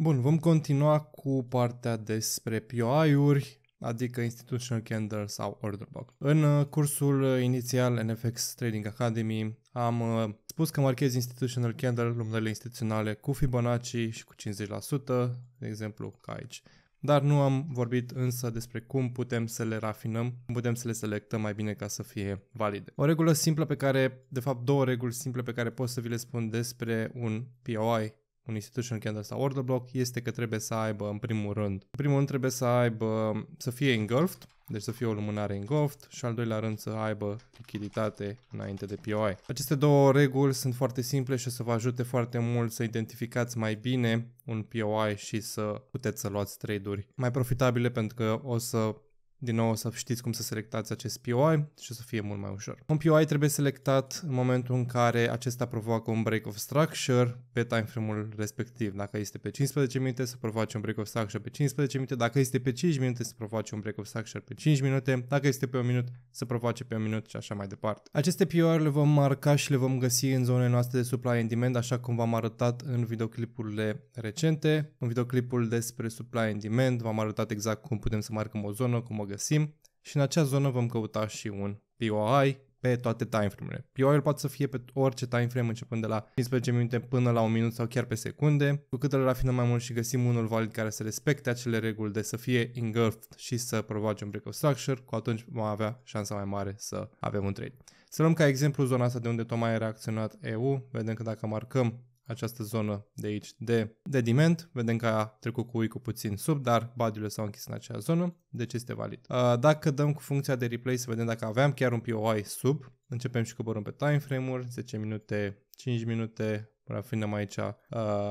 Bun, vom continua cu partea despre POI-uri, adică Institutional Candle sau Order Block. În uh, cursul uh, inițial NFX Trading Academy am uh, spus că marchez Institutional Candle, lumânările instituționale, cu Fibonacci și cu 50%, de exemplu ca aici. Dar nu am vorbit însă despre cum putem să le rafinăm, cum putem să le selectăm mai bine ca să fie valide. O regulă simplă pe care, de fapt două reguli simple pe care pot să vi le spun despre un POI un institution candle sau order block este că trebuie să aibă în primul rând, în primul rând trebuie să aibă, să fie engulfed, deci să fie o lumânare engulfed și al doilea rând să aibă lichiditate înainte de POI. Aceste două reguli sunt foarte simple și o să vă ajute foarte mult să identificați mai bine un POI și să puteți să luați trade-uri mai profitabile pentru că o să din nou o să știți cum să selectați acest POI și o să fie mult mai ușor. Un POI trebuie selectat în momentul în care acesta provoacă un break of structure pe timeframe-ul respectiv. Dacă este pe 15 minute, să provoace un break of structure pe 15 minute. Dacă este pe 5 minute, să provoace un break of structure pe 5 minute. Dacă este pe 1 minut, să provoace pe 1 minut și așa mai departe. Aceste POI le vom marca și le vom găsi în zonele noastre de supply and demand, așa cum v-am arătat în videoclipurile recente. În videoclipul despre supply and demand v-am arătat exact cum putem să marcăm o zonă, cum o găsim și în acea zonă vom căuta și un POI pe toate timeframe-urile. POI-ul poate să fie pe orice timeframe începând de la 15 minute până la 1 minut sau chiar pe secunde. Cu cât îl rafinăm mai mult și găsim unul valid care să respecte acele reguli de să fie engulfed și să provoace un break of structure, cu atunci vom avea șansa mai mare să avem un trade. Să luăm ca exemplu zona asta de unde tocmai a reacționat EU, vedem că dacă marcăm această zonă de aici de dediment. Vedem că a trecut cu ui cu puțin sub, dar badiurile s-au închis în acea zonă, deci este valid. Uh, dacă dăm cu funcția de replay să vedem dacă aveam chiar un POI sub, începem și coborăm pe timeframe-uri, 10 minute, 5 minute, Până finăm aici uh,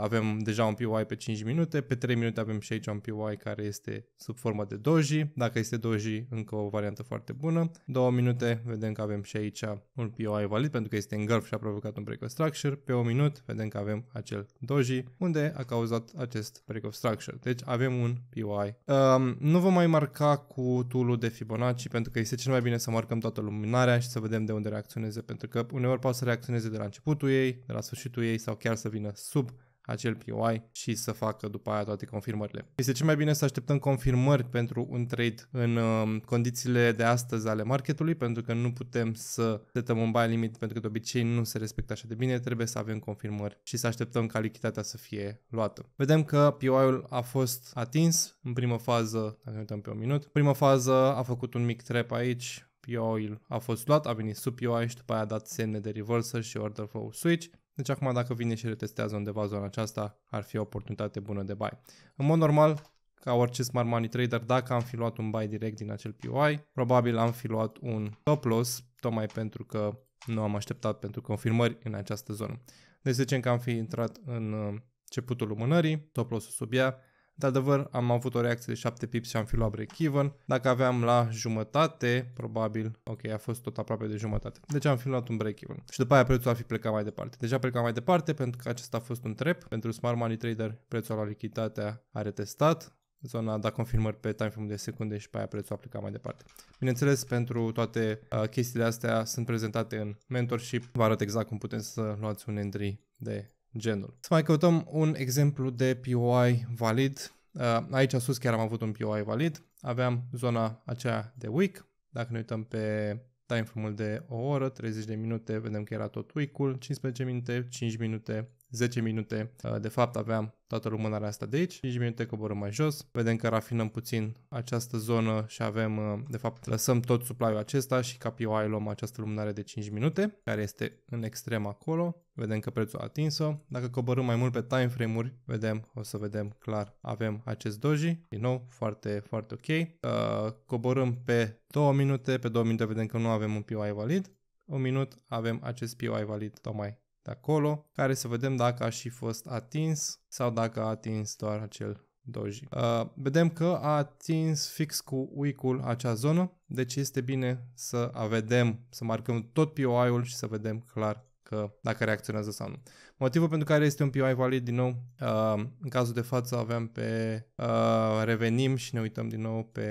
avem deja un PY pe 5 minute, pe 3 minute avem și aici un PY care este sub formă de doji, dacă este doji încă o variantă foarte bună. 2 minute vedem că avem și aici un PY valid pentru că este engulf și a provocat un break of structure. Pe 1 minut vedem că avem acel doji unde a cauzat acest break of structure. Deci avem un PY. Uh, um, nu vom mai marca cu tool de Fibonacci pentru că este cel mai bine să marcăm toată luminarea și să vedem de unde reacționeze pentru că uneori poate să reacționeze de la începutul ei, de la sfârșitul ei sau chiar să vină sub acel POI și să facă după aia toate confirmările. Este cel mai bine să așteptăm confirmări pentru un trade în uh, condițiile de astăzi ale marketului, pentru că nu putem să setăm un buy limit pentru că de obicei nu se respectă așa de bine, trebuie să avem confirmări și să așteptăm ca lichiditatea să fie luată. Vedem că POI-ul a fost atins în prima fază, dacă ne uităm pe un minut, prima fază a făcut un mic trap aici, POI-ul a fost luat, a venit sub POI și după aia a dat semne de reversal și order flow switch deci acum dacă vine și retestează undeva zona aceasta, ar fi o oportunitate bună de buy. În mod normal, ca orice smart money trader, dacă am fi luat un buy direct din acel POI, probabil am fi luat un top loss, tocmai pentru că nu am așteptat pentru confirmări în această zonă. Deci zicem că am fi intrat în uh, începutul lumânării, top loss-ul sub ea, Într-adevăr, am avut o reacție de 7 pips și am fi luat break-even. Dacă aveam la jumătate, probabil, ok, a fost tot aproape de jumătate. Deci am fi luat un break-even. Și după aia prețul ar fi plecat mai departe. Deja plecat mai departe pentru că acesta a fost un trap. Pentru Smart Money Trader, prețul la lichiditatea a retestat zona da confirmări pe timeframe de secunde și pe aia prețul a plecat mai departe. Bineînțeles, pentru toate uh, chestiile astea sunt prezentate în mentorship. Vă arăt exact cum puteți să luați un entry de genul. Să mai căutăm un exemplu de POI valid. Uh, aici sus chiar am avut un POI valid. Aveam zona aceea de week. Dacă ne uităm pe timeframe-ul de o oră, 30 de minute, vedem că era tot week-ul, 15 minute, 5 minute, 10 minute, uh, de fapt aveam toată lumânarea asta de aici, 5 minute coborăm mai jos, vedem că rafinăm puțin această zonă și avem, uh, de fapt, lăsăm tot supply-ul acesta și ca POI luăm această lumânare de 5 minute, care este în extrem acolo, vedem că prețul a atins-o, dacă coborâm mai mult pe time frame-uri, vedem, o să vedem clar, avem acest doji, din nou, foarte, foarte ok, uh, coborâm pe 2 minute, pe 2 minute vedem că nu avem un POI valid, un minut avem acest POI valid tocmai de acolo, care să vedem dacă a și fost atins sau dacă a atins doar acel doji. Uh, vedem că a atins fix cu week-ul acea zonă, deci este bine să vedem, să marcăm tot POI-ul și să vedem clar că dacă reacționează sau nu. Motivul pentru care este un POI valid, din nou, uh, în cazul de față aveam pe uh, revenim și ne uităm din nou pe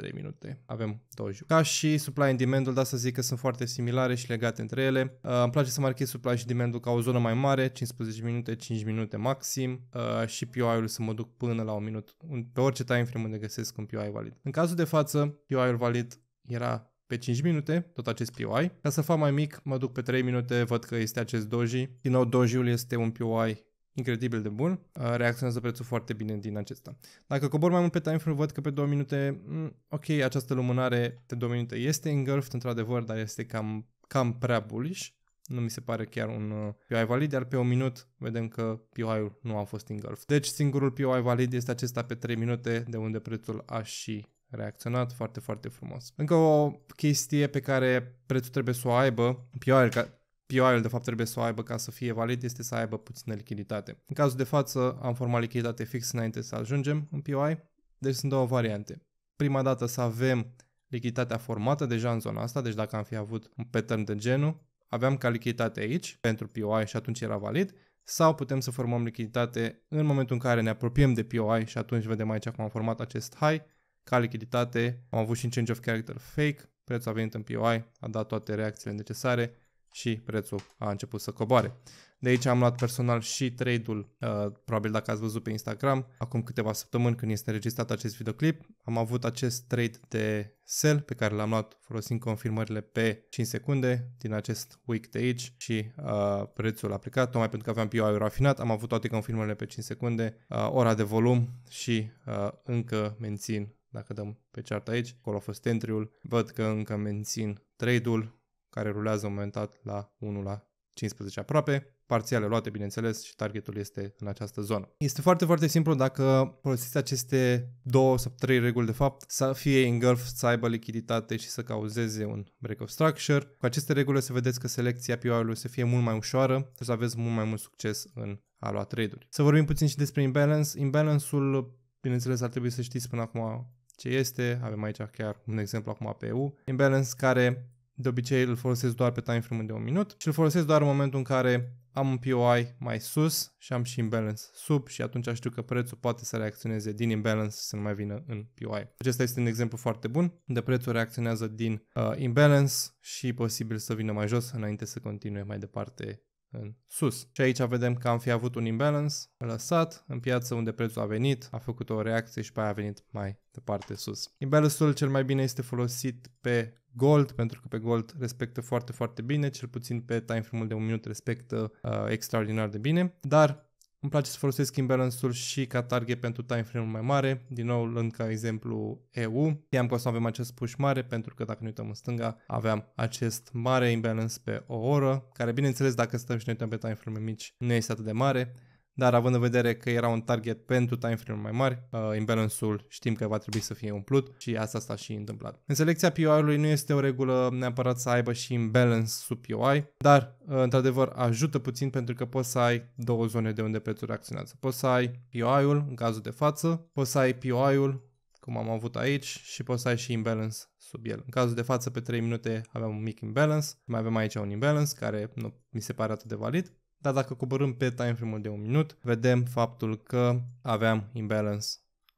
3 minute. Avem două Ca și supply and demand-ul, da să zic că sunt foarte similare și legate între ele. Uh, îmi place să marchez supply și demand-ul ca o zonă mai mare, 15 minute, 5 minute maxim uh, și POI-ul să mă duc până la un minut. Pe orice time frame unde găsesc un POI valid. În cazul de față, POI-ul valid era pe 5 minute, tot acest POI. Ca să fac mai mic, mă duc pe 3 minute, văd că este acest doji. Din nou, dojiul este un POI incredibil de bun, uh, reacționează prețul foarte bine din acesta. Dacă cobor mai mult pe timeframe, văd că pe 2 minute, mm, ok, această lumânare de 2 minute este engulfed într-adevăr, dar este cam, cam prea bullish, nu mi se pare chiar un uh, POI valid, iar pe un minut vedem că POI-ul nu a fost engulfed. Deci singurul POI valid este acesta pe 3 minute, de unde prețul a și reacționat foarte, foarte frumos. Încă o chestie pe care prețul trebuie să o aibă, POI-ul POI-ul de fapt trebuie să o aibă ca să fie valid este să aibă puțină lichiditate. În cazul de față am format lichiditate fix înainte să ajungem în POI, deci sunt două variante. Prima dată să avem lichiditatea formată deja în zona asta, deci dacă am fi avut un pattern de genul, aveam ca lichiditate aici pentru POI și atunci era valid, sau putem să formăm lichiditate în momentul în care ne apropiem de POI și atunci vedem aici cum am format acest high, ca lichiditate am avut și un change of character fake, prețul a venit în POI, a dat toate reacțiile necesare, și prețul a început să coboare. De aici am luat personal și trade-ul, uh, probabil dacă ați văzut pe Instagram, acum câteva săptămâni când este înregistrat acest videoclip, am avut acest trade de sell pe care l-am luat folosind confirmările pe 5 secunde din acest week de aici și uh, prețul plecat, tocmai pentru că aveam POI rafinat, am avut toate confirmările pe 5 secunde, uh, ora de volum și uh, încă mențin dacă dăm pe chart aici, acolo a fost entry-ul, văd că încă mențin trade-ul, care rulează în moment la 1 la 15 aproape, parțiale luate, bineînțeles, și targetul este în această zonă. Este foarte, foarte simplu dacă folosiți aceste două sau trei reguli, de fapt, să fie engulf, să aibă lichiditate și să cauzeze un break of structure. Cu aceste reguli să vedeți că selecția POI-ului să fie mult mai ușoară și să aveți mult mai mult succes în a lua trade-uri. Să vorbim puțin și despre imbalance. Imbalance-ul, bineînțeles, ar trebui să știți până acum ce este. Avem aici chiar un exemplu acum pe EU. Imbalance care de obicei îl folosesc doar pe time frame de un minut și îl folosesc doar în momentul în care am un POI mai sus și am și imbalance sub și atunci știu că prețul poate să reacționeze din imbalance și să nu mai vină în POI. Acesta este un exemplu foarte bun de prețul reacționează din uh, imbalance și posibil să vină mai jos înainte să continue mai departe în sus. Și aici vedem că am fi avut un imbalance lăsat în piață unde prețul a venit, a făcut o reacție și pe aia a venit mai departe sus. Imbalance-ul cel mai bine este folosit pe Gold, pentru că pe Gold respectă foarte, foarte bine, cel puțin pe timeframe de un minut respectă uh, extraordinar de bine, dar îmi place să folosesc imbalance-ul și ca target pentru timeframe-ul mai mare, din nou lând ca exemplu EU. Știam că o să avem acest push mare pentru că dacă ne uităm în stânga aveam acest mare imbalance pe o oră, care bineînțeles dacă stăm și ne uităm pe timeframe mici nu este atât de mare, dar având în vedere că era un target pentru frame mai mari, uh, imbalance-ul știm că va trebui să fie umplut și asta s-a și întâmplat. În selecția POI-ului nu este o regulă neapărat să aibă și imbalance sub POI, dar uh, într-adevăr ajută puțin pentru că poți să ai două zone de unde prețul reacționează. Poți să ai POI-ul în cazul de față, poți să ai POI-ul cum am avut aici și poți să ai și imbalance sub el. În cazul de față, pe 3 minute aveam un mic imbalance, mai avem aici un imbalance care nu mi se pare atât de valid dar dacă coborâm pe timeframe-ul de un minut, vedem faptul că aveam imbalance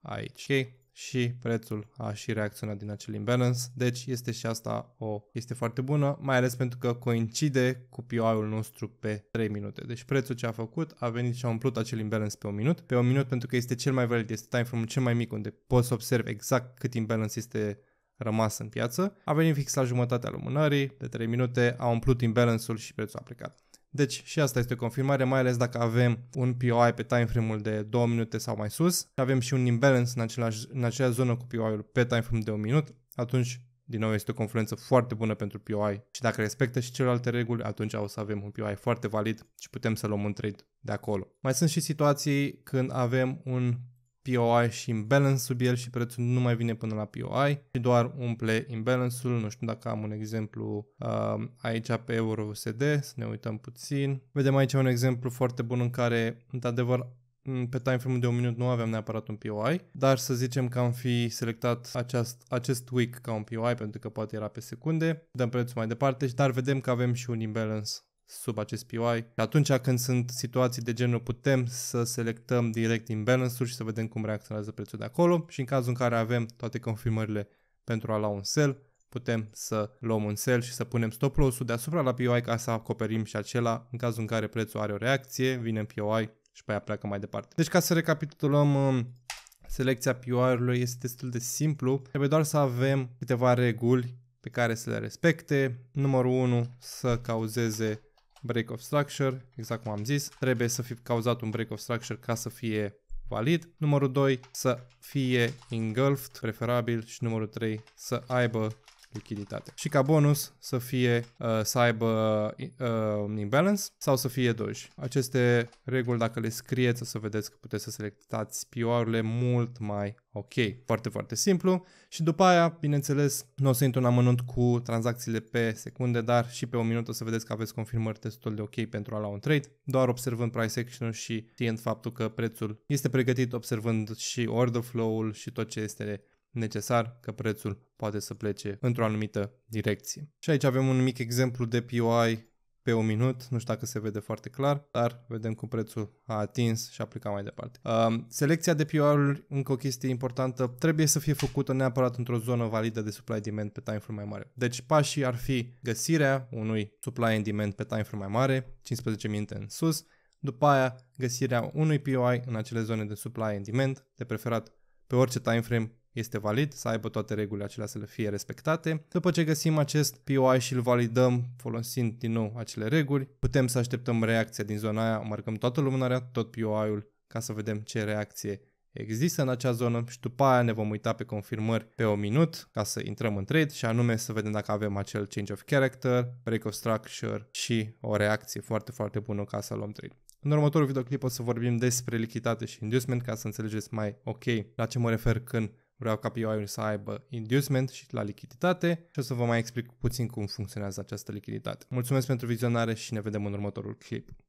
aici. Okay? și prețul a și reacționat din acel imbalance. Deci este și asta o este foarte bună, mai ales pentru că coincide cu POI-ul nostru pe 3 minute. Deci prețul ce a făcut a venit și a umplut acel imbalance pe un minut. Pe un minut pentru că este cel mai valid, este time frame cel mai mic unde poți să observi exact cât imbalance este rămas în piață. A venit fix la jumătatea lumânării, de 3 minute, a umplut imbalance-ul și prețul a plecat. Deci și asta este o confirmare, mai ales dacă avem un POI pe timeframe-ul de 2 minute sau mai sus, avem și un imbalance în, același, în aceeași zonă cu POI-ul pe timeframe de 1 minut, atunci din nou este o confluență foarte bună pentru POI și dacă respectă și celelalte reguli, atunci o să avem un POI foarte valid și putem să luăm un trade de acolo. Mai sunt și situații când avem un POI și imbalance sub el și prețul nu mai vine până la POI și doar umple imbalance-ul. Nu știu dacă am un exemplu um, aici pe euro USD, să ne uităm puțin. Vedem aici un exemplu foarte bun în care, într-adevăr, pe time frame de un minut nu aveam neapărat un POI, dar să zicem că am fi selectat aceast, acest week ca un POI pentru că poate era pe secunde, dăm prețul mai departe, dar vedem că avem și un imbalance sub acest POI. Atunci când sunt situații de genul putem să selectăm direct din balance și să vedem cum reacționează prețul de acolo și în cazul în care avem toate confirmările pentru a lua un sell, putem să luăm un sell și să punem stop loss-ul deasupra la POI ca să acoperim și acela în cazul în care prețul are o reacție, vine în POI și pe aia pleacă mai departe. Deci ca să recapitulăm um, selecția poi ului este destul de simplu, trebuie doar să avem câteva reguli pe care să le respecte. Numărul 1 să cauzeze break of structure, exact cum am zis, trebuie să fi cauzat un break of structure ca să fie valid. Numărul 2 să fie engulfed, preferabil și numărul 3 să aibă lichiditate. Și ca bonus să fie uh, să aibă uh, imbalance sau să fie doji. Aceste reguli, dacă le scrieți, o să vedeți că puteți să selectați pioarele mult mai ok. Foarte, foarte simplu. Și după aia, bineînțeles, nu o să intru în amănunt cu tranzacțiile pe secunde, dar și pe o minută o să vedeți că aveți confirmări destul de ok pentru a lua un trade, doar observând price action și știind faptul că prețul este pregătit observând și order flow-ul și tot ce este necesar că prețul poate să plece într-o anumită direcție. Și aici avem un mic exemplu de POI pe un minut, nu știu dacă se vede foarte clar, dar vedem cum prețul a atins și a plecat mai departe. Um, selecția de P&OI uri încă o chestie importantă, trebuie să fie făcută neapărat într-o zonă validă de supply-demand pe time mai mare. Deci pașii ar fi găsirea unui supply and demand pe time mai mare, 15 minute în sus, după aia găsirea unui POI în acele zone de supply and demand, de preferat pe orice time frame este valid, să aibă toate regulile acelea să le fie respectate. După ce găsim acest POI și îl validăm folosind din nou acele reguli, putem să așteptăm reacția din zona aia, marcăm toată lumânarea, tot POI-ul, ca să vedem ce reacție există în acea zonă și după aia ne vom uita pe confirmări pe o minut ca să intrăm în trade și anume să vedem dacă avem acel change of character, break of structure și o reacție foarte foarte bună ca să luăm trade. În următorul videoclip o să vorbim despre lichitate și inducement ca să înțelegeți mai ok la ce mă refer când vreau ca pe să aibă inducement și la lichiditate și o să vă mai explic puțin cum funcționează această lichiditate. Mulțumesc pentru vizionare și ne vedem în următorul clip.